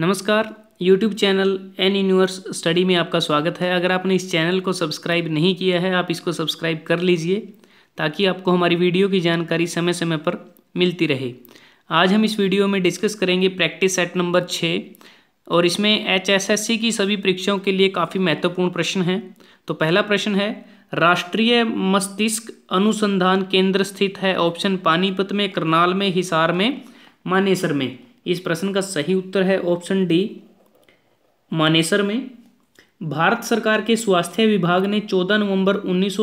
नमस्कार YouTube channel N universe study में आपका स्वागत है अगर आपने इस चैनल को सब्सक्राइब नहीं किया है आप इसको सब्सक्राइब कर लीजिए ताकि आपको हमारी वीडियो की जानकारी समय समय पर मिलती रहे आज हम इस वीडियो में डिस्कस करेंगे प्रैक्टिस सेट नंबर छः और इसमें एच की सभी परीक्षाओं के लिए काफ़ी महत्वपूर्ण प्रश्न हैं तो पहला प्रश्न है राष्ट्रीय मस्तिष्क अनुसंधान केंद्र स्थित है ऑप्शन पानीपत में करनाल में हिसार में मानेसर में इस प्रश्न का सही उत्तर है ऑप्शन डी मानेसर में भारत सरकार के स्वास्थ्य विभाग ने 14 नवंबर उन्नीस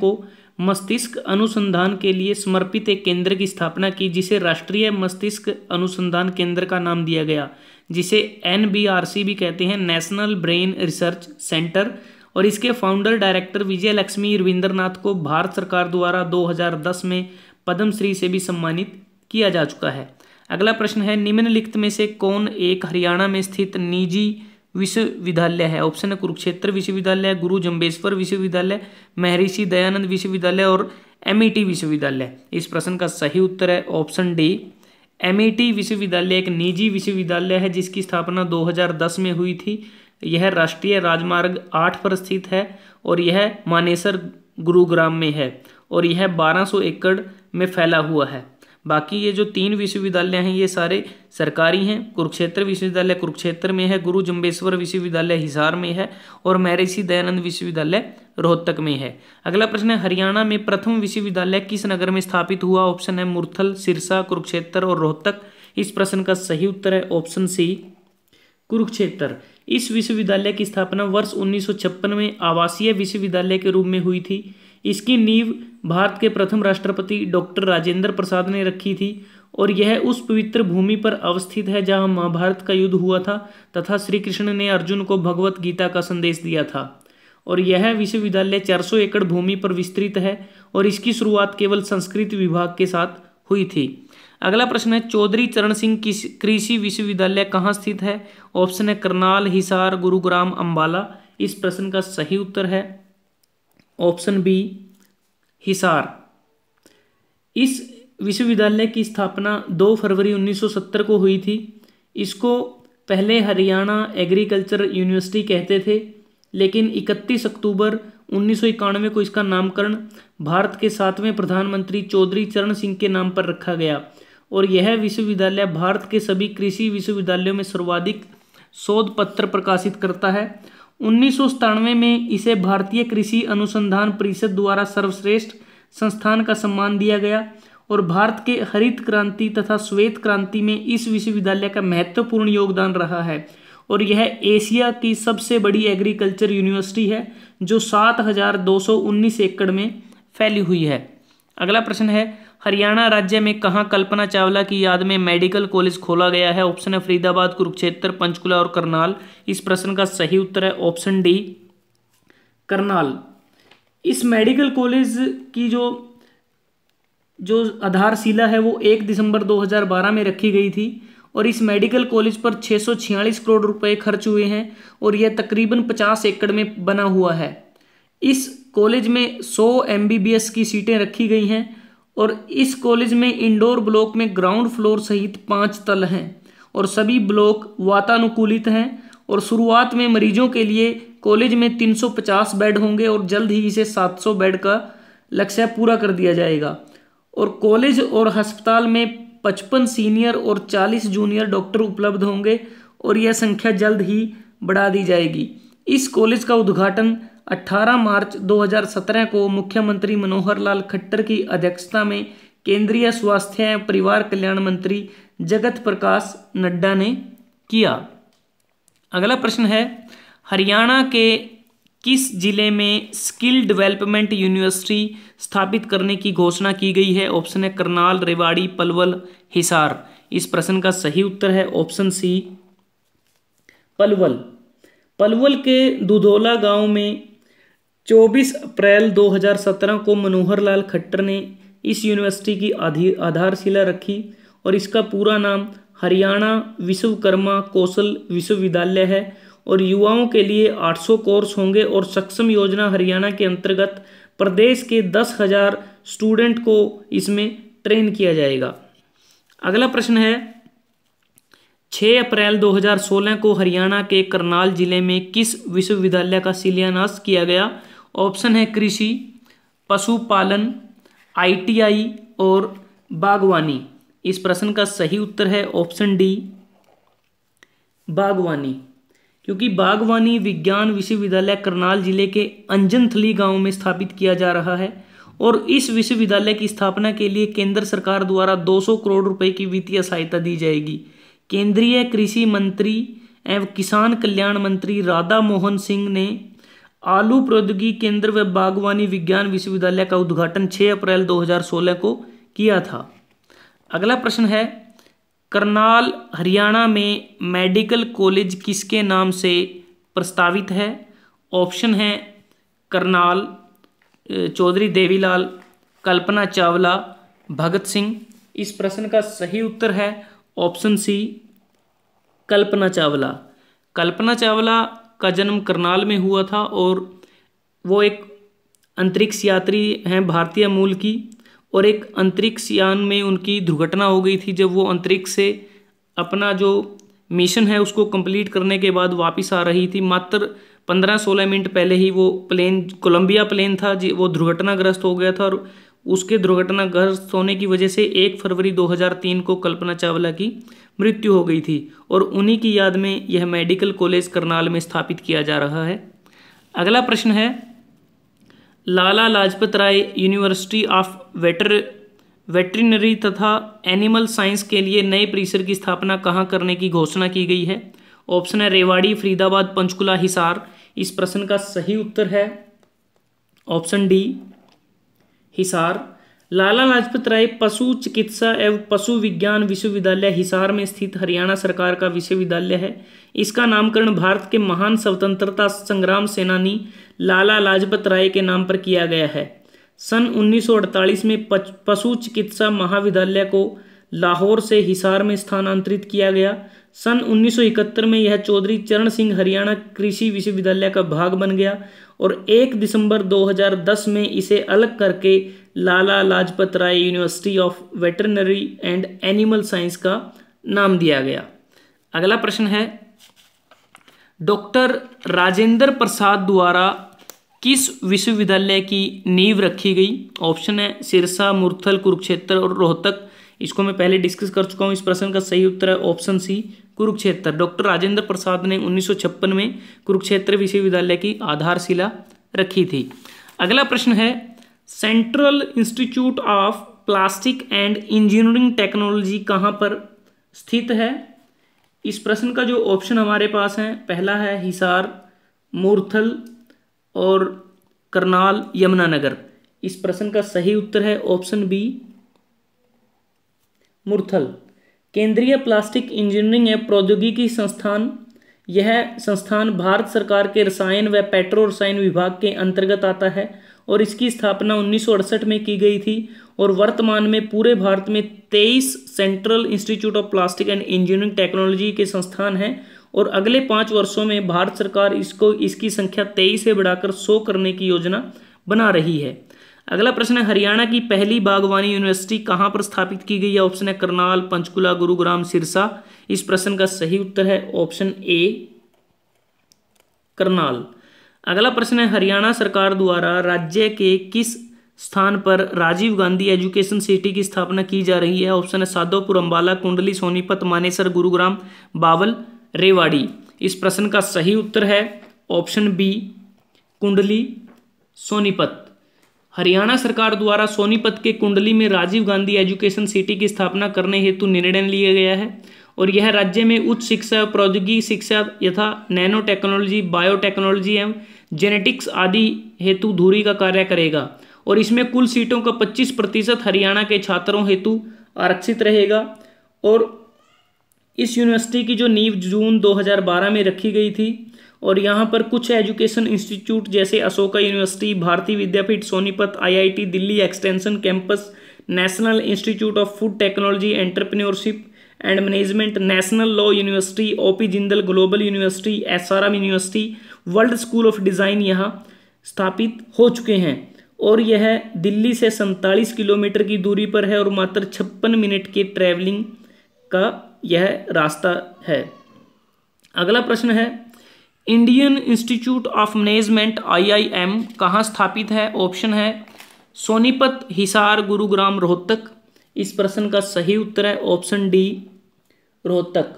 को मस्तिष्क अनुसंधान के लिए समर्पित एक केंद्र की स्थापना की जिसे राष्ट्रीय मस्तिष्क अनुसंधान केंद्र का नाम दिया गया जिसे एन भी कहते हैं नेशनल ब्रेन रिसर्च सेंटर और इसके फाउंडर डायरेक्टर विजय लक्ष्मी रविंद्र को भारत सरकार द्वारा 2010 में पद्मश्री से भी सम्मानित किया जा चुका है अगला प्रश्न है निम्नलिखित में से कौन एक हरियाणा में स्थित निजी विश्वविद्यालय है ऑप्शन है कुरुक्षेत्र विश्वविद्यालय गुरु जम्बेश्वर विश्वविद्यालय महर्षि दयानंद विश्वविद्यालय और एम e विश्वविद्यालय इस प्रश्न का सही उत्तर है ऑप्शन डी एम e विश्वविद्यालय एक निजी विश्वविद्यालय है जिसकी स्थापना 2010 में हुई थी यह राष्ट्रीय राजमार्ग आठ पर स्थित है और यह मानेसर गुरुग्राम में है और यह बारह एकड़ में फैला हुआ है बाकी ये जो तीन विश्वविद्यालय हैं ये सारे सरकारी हैं कुरुक्षेत्र विश्वविद्यालय कुरुक्षेत्र में है गुरु जम्बेश्वर विश्वविद्यालय हिसार में है और महर्षि दयानंद विश्वविद्यालय रोहतक में है अगला प्रश्न है हरियाणा में प्रथम विश्वविद्यालय किस नगर में स्थापित हुआ ऑप्शन है मुरथल सिरसा कुरुक्षेत्र और रोहतक इस प्रश्न का सही उत्तर है ऑप्शन सी कुरुक्षेत्र इस विश्वविद्यालय की स्थापना वर्ष उन्नीस में आवासीय विश्वविद्यालय के रूप में हुई थी इसकी नींव भारत के प्रथम राष्ट्रपति डॉक्टर राजेंद्र प्रसाद ने रखी थी और यह उस पवित्र भूमि पर अवस्थित है जहां महाभारत का युद्ध हुआ था तथा श्री कृष्ण ने अर्जुन को भगवत गीता का संदेश दिया था और यह विश्वविद्यालय 400 एकड़ भूमि पर विस्तृत है और इसकी शुरुआत केवल संस्कृत विभाग के साथ हुई थी अगला प्रश्न है चौधरी चरण सिंह कृषि विश्वविद्यालय कहाँ स्थित है ऑप्शन है करनाल हिसार गुरुग्राम अम्बाला इस प्रश्न का सही उत्तर है ऑप्शन बी हिसार इस विश्वविद्यालय की स्थापना 2 फरवरी 1970 को हुई थी इसको पहले हरियाणा एग्रीकल्चर यूनिवर्सिटी कहते थे लेकिन 31 अक्टूबर उन्नीस को इसका नामकरण भारत के सातवें प्रधानमंत्री चौधरी चरण सिंह के नाम पर रखा गया और यह विश्वविद्यालय भारत के सभी कृषि विश्वविद्यालयों में सर्वाधिक शोध पत्र प्रकाशित करता है उन्नीस में इसे भारतीय कृषि अनुसंधान परिषद द्वारा सर्वश्रेष्ठ संस्थान का सम्मान दिया गया और भारत के हरित क्रांति तथा श्वेत क्रांति में इस विश्वविद्यालय का महत्वपूर्ण योगदान रहा है और यह एशिया की सबसे बड़ी एग्रीकल्चर यूनिवर्सिटी है जो 7,219 एकड़ में फैली हुई है अगला प्रश्न है हरियाणा राज्य में कहाँ कल्पना चावला की याद में मेडिकल कॉलेज खोला गया है ऑप्शन है फरीदाबाद कुरुक्षेत्र पंचकुला और करनाल इस प्रश्न का सही उत्तर है ऑप्शन डी करनाल इस मेडिकल कॉलेज की जो जो आधारशिला है वो एक दिसंबर 2012 में रखी गई थी और इस मेडिकल कॉलेज पर छः करोड़ रुपए खर्च हुए हैं और यह तकरीबन 50 एकड़ में बना हुआ है इस कॉलेज में 100 एमबीबीएस की सीटें रखी गई हैं और इस कॉलेज में इंडोर ब्लॉक में ग्राउंड फ्लोर सहित पाँच तल हैं और सभी ब्लॉक वातानुकूलित हैं और शुरुआत में मरीजों के लिए कॉलेज में 350 बेड होंगे और जल्द ही इसे 700 बेड का लक्ष्य पूरा कर दिया जाएगा और कॉलेज और अस्पताल में 55 सीनियर और 40 जूनियर डॉक्टर उपलब्ध होंगे और यह संख्या जल्द ही बढ़ा दी जाएगी इस कॉलेज का उद्घाटन 18 मार्च 2017 को मुख्यमंत्री मनोहर लाल खट्टर की अध्यक्षता में केंद्रीय स्वास्थ्य एवं परिवार कल्याण मंत्री जगत प्रकाश नड्डा ने किया अगला प्रश्न है हरियाणा के किस जिले में स्किल डेवलपमेंट यूनिवर्सिटी स्थापित करने की घोषणा की गई है ऑप्शन है करनाल रेवाड़ी पलवल हिसार इस प्रश्न का सही उत्तर है ऑप्शन सी पलवल पलवल के दुधोला गांव में 24 अप्रैल 2017 को मनोहर लाल खट्टर ने इस यूनिवर्सिटी की आधारशिला रखी और इसका पूरा नाम हरियाणा विश्वकर्मा कौशल विश्वविद्यालय है और युवाओं के लिए 800 कोर्स होंगे और सक्षम योजना हरियाणा के अंतर्गत प्रदेश के दस हजार स्टूडेंट को इसमें ट्रेन किया जाएगा अगला प्रश्न है 6 अप्रैल 2016 को हरियाणा के करनाल जिले में किस विश्वविद्यालय का शिलान्यास किया गया ऑप्शन है कृषि पशुपालन आईटीआई और बागवानी इस प्रश्न का सही उत्तर है ऑप्शन डी बागवानी क्योंकि बागवानी विज्ञान विश्वविद्यालय करनाल जिले के अंजनथली गांव में स्थापित किया जा रहा है और इस विश्वविद्यालय की स्थापना के लिए केंद्र सरकार द्वारा 200 करोड़ रुपए की वित्तीय सहायता दी जाएगी केंद्रीय कृषि मंत्री एवं किसान कल्याण मंत्री राधा मोहन सिंह ने आलू प्रौद्योगिकी केंद्र व बागवानी विज्ञान विश्वविद्यालय का उद्घाटन 6 अप्रैल 2016 को किया था अगला प्रश्न है करनाल हरियाणा में मेडिकल कॉलेज किसके नाम से प्रस्तावित है ऑप्शन है करनाल चौधरी देवीलाल कल्पना चावला भगत सिंह इस प्रश्न का सही उत्तर है ऑप्शन सी कल्पना चावला कल्पना चावला का जन्म करनाल में हुआ था और वो एक अंतरिक्ष यात्री हैं भारतीय मूल की और एक अंतरिक्ष यान में उनकी दुर्घटना हो गई थी जब वो अंतरिक्ष से अपना जो मिशन है उसको कंप्लीट करने के बाद वापस आ रही थी मात्र पंद्रह सोलह मिनट पहले ही वो प्लेन कोलंबिया प्लेन था जी वो दुर्घटनाग्रस्त हो गया था और उसके दुर्घटनाग्रस्त होने की वजह से एक फरवरी 2003 को कल्पना चावला की मृत्यु हो गई थी और उन्हीं की याद में यह मेडिकल कॉलेज करनाल में स्थापित किया जा रहा है अगला प्रश्न है लाला लाजपत राय यूनिवर्सिटी ऑफ वेटर वेटरिनरी तथा एनिमल साइंस के लिए नए परिसर की स्थापना कहाँ करने की घोषणा की गई है ऑप्शन है रेवाड़ी फरीदाबाद पंचकुला हिसार इस प्रश्न का सही उत्तर है ऑप्शन डी हिसार लाला लाजपत राय पशु चिकित्सा एवं पशु विज्ञान विश्वविद्यालय हिसार में स्थित हरियाणा सरकार का विश्वविद्यालय है इसका नामकरण भारत के महान स्वतंत्रता संग्राम सेनानी लाला लाजपत राय के नाम पर किया गया है सन 1948 में पशु चिकित्सा महाविद्यालय को लाहौर से हिसार में स्थानांतरित किया गया सन 1971 में यह चौधरी चरण सिंह हरियाणा कृषि विश्वविद्यालय का भाग बन गया और 1 दिसंबर 2010 में इसे अलग करके Lala Lajpat Rai university of veterinary and animal science का नाम दिया गया अगला प्रश्न है डॉक्टर राजेंद्र प्रसाद द्वारा किस विश्वविद्यालय की नींव रखी गई ऑप्शन है सिरसा मुरथल कुरुक्षेत्र और रोहतक इसको मैं पहले डिस्कस कर चुका हूँ इस प्रश्न का सही उत्तर है option C Kurukshetra doctor Rajendra Prasad ने उन्नीस में कुरुक्षेत्र विश्वविद्यालय की आधारशिला रखी थी अगला प्रश्न है central institute of plastic and engineering technology कहाँ पर स्थित है इस प्रश्न का जो ऑप्शन हमारे पास है पहला है हिसार मूर्थल और करनाल यमुनानगर इस प्रश्न का सही उत्तर है ऑप्शन बी मुरथल केंद्रीय प्लास्टिक इंजीनियरिंग एवं प्रौद्योगिकी संस्थान यह संस्थान भारत सरकार के रसायन व पेट्रो रसायन विभाग के अंतर्गत आता है और इसकी स्थापना उन्नीस में की गई थी और वर्तमान में पूरे भारत में 23 central institute of plastic and engineering technology के संस्थान हैं और अगले पाँच वर्षों में भारत सरकार इसको इसकी संख्या तेईस से बढ़ाकर सौ करने की योजना बना रही है अगला प्रश्न है हरियाणा की पहली बागवानी यूनिवर्सिटी कहाँ पर स्थापित की गई है ऑप्शन है करनाल पंचकुला गुरुग्राम सिरसा इस प्रश्न का सही उत्तर है ऑप्शन ए करनाल अगला प्रश्न है हरियाणा सरकार द्वारा राज्य के किस स्थान पर राजीव गांधी एजुकेशन सिटी की स्थापना की जा रही है ऑप्शन है साधोपुर अम्बाला कुंडली सोनीपत मानेसर गुरुग्राम बावल रेवाड़ी इस प्रश्न का सही उत्तर है ऑप्शन बी कुंडली सोनीपत हरियाणा सरकार द्वारा सोनीपत के कुंडली में राजीव गांधी एजुकेशन सिटी की स्थापना करने हेतु निर्णय लिया गया है और यह राज्य में उच्च शिक्षा प्रौद्योगिकी शिक्षा यथा नैनो टेक्नोलॉजी बायोटेक्नोलॉजी एवं जेनेटिक्स आदि हेतु धूरी का कार्य करेगा और इसमें कुल सीटों का 25 प्रतिशत हरियाणा के छात्रों हेतु आरक्षित रहेगा और इस यूनिवर्सिटी की जो नींव जून 2012 में रखी गई थी और यहाँ पर कुछ एजुकेशन इंस्टीट्यूट जैसे Ashoka university Bharati Vidyapeeth Sonipat IIT Delhi extension campus national institute of food technology entrepreneurship and management national law university O P Jindal global university S R M university world school of design यहाँ स्थापित हो चुके हैं और यह दिल्ली से सैंतालीस किलोमीटर की दूरी पर है और मात्र छप्पन मिनट के ट्रैवलिंग का यह रास्ता है अगला प्रश्न है Indian institute of management IIM कहाँ स्थापित है ऑप्शन है सोनीपत हिसार गुरुग्राम रोहतक इस प्रश्न का सही उत्तर है ऑप्शन डी रोहतक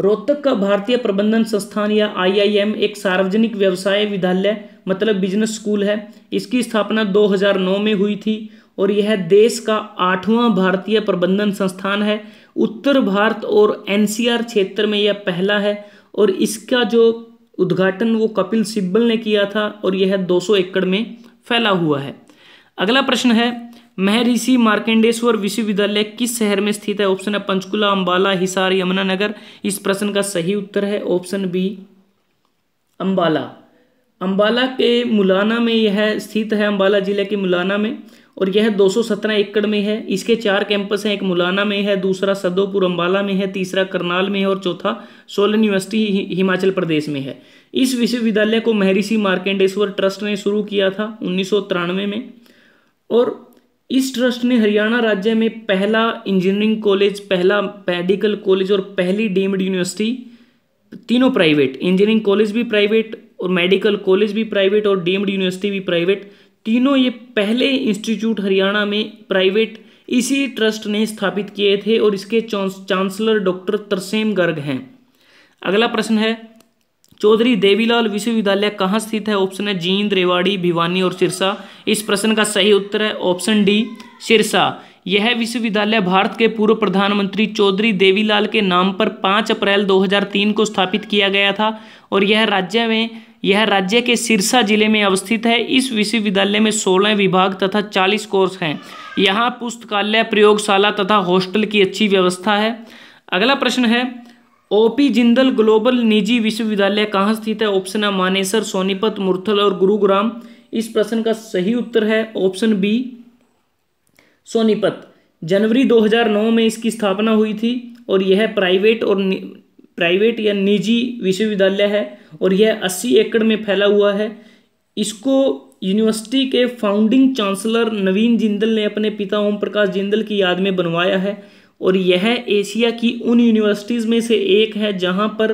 रोहतक का भारतीय प्रबंधन संस्थान या आईआईएम एक सार्वजनिक व्यवसाय विद्यालय मतलब बिजनेस स्कूल है इसकी स्थापना 2009 में हुई थी और यह देश का आठवां भारतीय प्रबंधन संस्थान है उत्तर भारत और एनसीआर क्षेत्र में यह पहला है और इसका जो उद्घाटन वो कपिल सिब्बल ने किया था और यह 200 एकड़ में फैला हुआ है अगला प्रश्न है महर्षि मार्केंडेश्वर विश्वविद्यालय किस शहर में स्थित है ऑप्शन है पंचकुला अम्बाला हिसार यमुनानगर इस प्रश्न का सही उत्तर है ऑप्शन बी अंबाला अंबाला के मुलाना में यह स्थित है अम्बाला जिले के मुलाना में और यह 217 एकड़ में है इसके चार कैंपस हैं एक मुलाना में है दूसरा सदोपुर अम्बाला में है तीसरा करनाल में है और चौथा सोलन यूनिवर्सिटी हिमाचल प्रदेश में है इस विश्वविद्यालय को महर्षि मार्केंडेश्वर ट्रस्ट ने शुरू किया था उन्नीस में और इस ट्रस्ट ने हरियाणा राज्य में पहला इंजीनियरिंग कॉलेज पहला मेडिकल कॉलेज और पहली डीम्ड यूनिवर्सिटी तीनों प्राइवेट इंजीनियरिंग कॉलेज भी प्राइवेट और मेडिकल कॉलेज भी प्राइवेट और डीम्ड यूनिवर्सिटी भी प्राइवेट तीनों ये पहले इंस्टीट्यूट हरियाणा में प्राइवेट इसी ट्रस्ट ने स्थापित किए थे और इसके चांसलर डॉक्टर तरसेम गर्ग हैं अगला प्रश्न है चौधरी देवीलाल विश्वविद्यालय कहाँ स्थित है ऑप्शन है जींद रेवाड़ी भिवानी और सिरसा इस प्रश्न का सही उत्तर है ऑप्शन डी सिरसा यह विश्वविद्यालय भारत के पूर्व प्रधानमंत्री चौधरी देवीलाल के नाम पर 5 अप्रैल 2003 को स्थापित किया गया था और यह राज्य में यह राज्य के सिरसा जिले में अवस्थित है इस विश्वविद्यालय में सोलह विभाग तथा चालीस कोर्स हैं यहाँ पुस्तकालय प्रयोगशाला तथा हॉस्टल की अच्छी व्यवस्था है अगला प्रश्न है ओ पी जिंदल ग्लोबल निजी विश्वविद्यालय कहाँ स्थित है ऑप्शन है मानेसर सोनीपत मुरथल और गुरुग्राम इस प्रश्न का सही उत्तर है ऑप्शन बी सोनीपत जनवरी 2009 में इसकी स्थापना हुई थी और यह प्राइवेट और प्राइवेट या निजी विश्वविद्यालय है और यह 80 एकड़ में फैला हुआ है इसको यूनिवर्सिटी के फाउंडिंग चांसलर नवीन जिंदल ने अपने पिता ओम प्रकाश जिंदल की याद में बनवाया है और यह एशिया की उन यूनिवर्सिटीज़ में से एक है जहां पर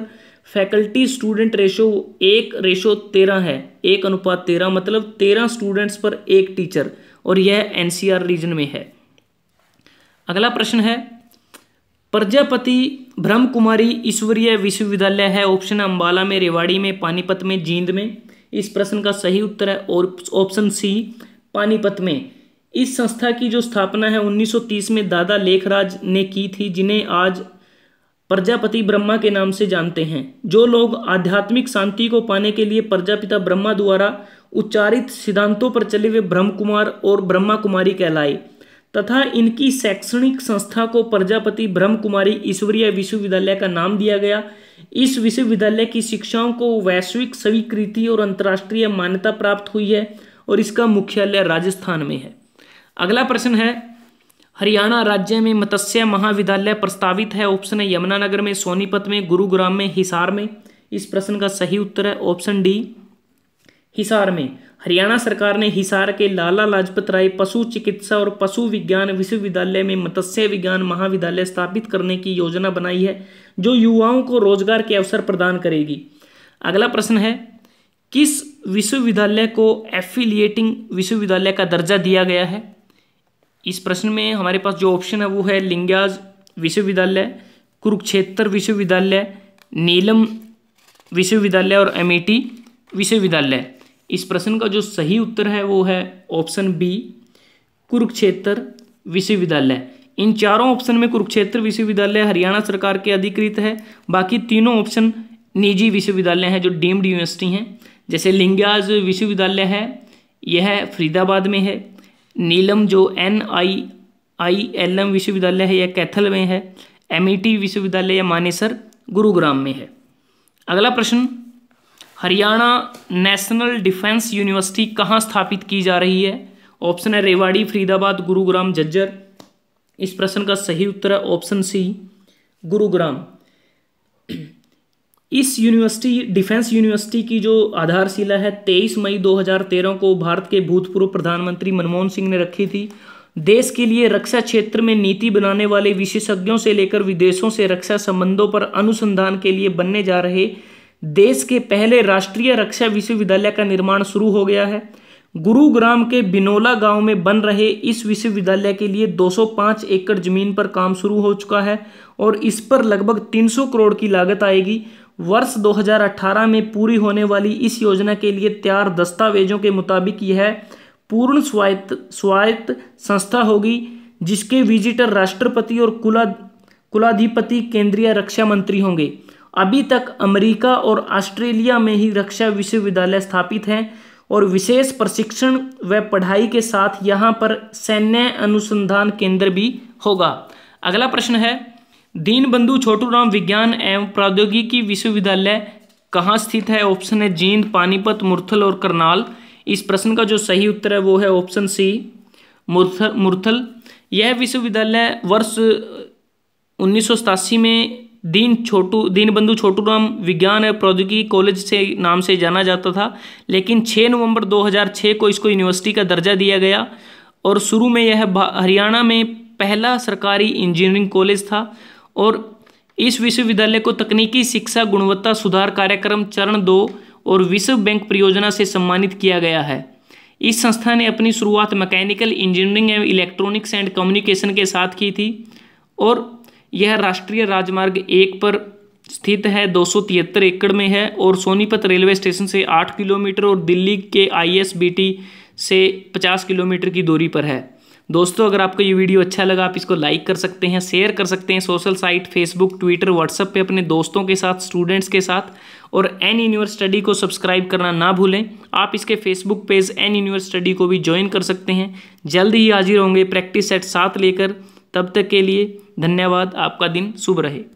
फैकल्टी स्टूडेंट रेशो एक रेशो तेरह है एक अनुपात तेरह मतलब तेरह स्टूडेंट्स पर एक टीचर और यह एनसीआर रीजन में है अगला प्रश्न है प्रजापति ब्रह्म कुमारी ईश्वरीय विश्वविद्यालय है ऑप्शन अम्बाला में रेवाड़ी में पानीपत में जींद में इस प्रश्न का सही उत्तर है और ऑप्शन सी पानीपत में इस संस्था की जो स्थापना है 1930 में दादा लेखराज ने की थी जिन्हें आज प्रजापति ब्रह्मा के नाम से जानते हैं जो लोग आध्यात्मिक शांति को पाने के लिए प्रजापिता ब्रह्मा द्वारा उच्चारित सिद्धांतों पर चले हुए ब्रह्म कुमार और ब्रह्मा कुमारी कहलाए तथा इनकी शैक्षणिक संस्था को प्रजापति ब्रह्म कुमारी ईश्वरीय विश्वविद्यालय का नाम दिया गया इस विश्वविद्यालय की शिक्षाओं को वैश्विक स्वीकृति और अंतर्राष्ट्रीय मान्यता प्राप्त हुई है और इसका मुख्यालय राजस्थान में है अगला प्रश्न है हरियाणा राज्य में मत्स्य महाविद्यालय प्रस्तावित है ऑप्शन है यमुनानगर में सोनीपत में गुरुग्राम में हिसार में इस प्रश्न का सही उत्तर है ऑप्शन डी हिसार में हरियाणा सरकार ने हिसार के लाला लाजपत राय पशु चिकित्सा और पशु विज्ञान विश्वविद्यालय में मत्स्य विज्ञान महाविद्यालय स्थापित करने की योजना बनाई है जो युवाओं को रोजगार के अवसर प्रदान करेगी अगला प्रश्न है किस विश्वविद्यालय को एफिलिएटिंग विश्वविद्यालय का दर्जा दिया गया है इस प्रश्न में हमारे पास जो ऑप्शन है वो है लिंग्याज विश्वविद्यालय कुरुक्षेत्र विश्वविद्यालय नीलम विश्वविद्यालय और अमेठी e विश्वविद्यालय इस प्रश्न का जो सही उत्तर है वो है ऑप्शन बी कुरुक्षेत्र विश्वविद्यालय इन चारों ऑप्शन में कुरुक्षेत्र विश्वविद्यालय हरियाणा सरकार के अधिकृत है बाकी तीनों ऑप्शन निजी विश्वविद्यालय हैं जो डीम्ड यूनिवर्सिटी हैं जैसे लिंग्याज विश्वविद्यालय है यह फरीदाबाद में है नीलम जो N I I L M विश्वविद्यालय है यह कैथल में है एम विश्वविद्यालय या मानेसर गुरुग्राम में है अगला प्रश्न हरियाणा नेशनल डिफेंस यूनिवर्सिटी कहाँ स्थापित की जा रही है ऑप्शन है रेवाड़ी फरीदाबाद गुरुग्राम जज्जर इस प्रश्न का सही उत्तर है ऑप्शन सी गुरुग्राम इस यूनिवर्सिटी डिफेंस यूनिवर्सिटी की जो आधारशिला है 23 मई 2013 को भारत के भूतपूर्व प्रधानमंत्री मनमोहन सिंह ने रखी थी देश के लिए रक्षा क्षेत्र में नीति बनाने वाले विशेषज्ञों से लेकर विदेशों से रक्षा संबंधों पर अनुसंधान के लिए बनने जा रहे देश के पहले राष्ट्रीय रक्षा विश्वविद्यालय का निर्माण शुरू हो गया है गुरुग्राम के बिनोला गांव में बन रहे इस विश्वविद्यालय के लिए 205 एकड़ जमीन पर काम शुरू हो चुका है और इस पर लगभग 300 करोड़ की लागत आएगी वर्ष 2018 में पूरी होने वाली इस योजना के लिए तैयार दस्तावेजों के मुताबिक यह पूर्ण स्वायत्त स्वायत्त संस्था होगी जिसके विजिटर राष्ट्रपति और कुला कुलाधिपति केंद्रीय रक्षा मंत्री होंगे अभी तक अमेरिका और ऑस्ट्रेलिया में ही रक्षा विश्वविद्यालय स्थापित हैं और विशेष प्रशिक्षण व पढ़ाई के साथ यहाँ पर सैन्य अनुसंधान केंद्र भी होगा अगला प्रश्न है दीनबंधु छोटू राम विज्ञान एवं प्रौद्योगिकी विश्वविद्यालय कहाँ स्थित है ऑप्शन है जींद पानीपत मुरथल और करनाल इस प्रश्न का जो सही उत्तर है वो है ऑप्शन सी मुरथल मुरथल यह विश्वविद्यालय वर्ष उन्नीस में दीन छोटू दीन बंधु छोटू राम विज्ञान एवं प्रौद्योगिकी कॉलेज से नाम से जाना जाता था लेकिन 6 नवंबर 2006 को इसको यूनिवर्सिटी का दर्जा दिया गया और शुरू में यह हरियाणा में पहला सरकारी इंजीनियरिंग कॉलेज था और इस विश्वविद्यालय को तकनीकी शिक्षा गुणवत्ता सुधार कार्यक्रम चरण दो और विश्व बैंक परियोजना से सम्मानित किया गया है इस संस्था ने अपनी शुरुआत मैकेनिकल इंजीनियरिंग एवं इलेक्ट्रॉनिक्स एंड कम्युनिकेशन के साथ की थी और यह राष्ट्रीय राजमार्ग एक पर स्थित है दो एकड़ में है और सोनीपत रेलवे स्टेशन से आठ किलोमीटर और दिल्ली के आईएसबीटी से पचास किलोमीटर की दूरी पर है दोस्तों अगर आपको ये वीडियो अच्छा लगा आप इसको लाइक कर सकते हैं शेयर कर सकते हैं social site Facebook Twitter WhatsApp पे अपने दोस्तों के साथ स्टूडेंट्स के साथ और एन यूनिवर्स स्टडी को सब्सक्राइब करना ना भूलें आप इसके Facebook page N universe study को भी ज्वाइन कर सकते हैं जल्द ही हाजिर होंगे प्रैक्टिस सेट साथ लेकर तब तक के लिए धन्यवाद आपका दिन शुभ रहे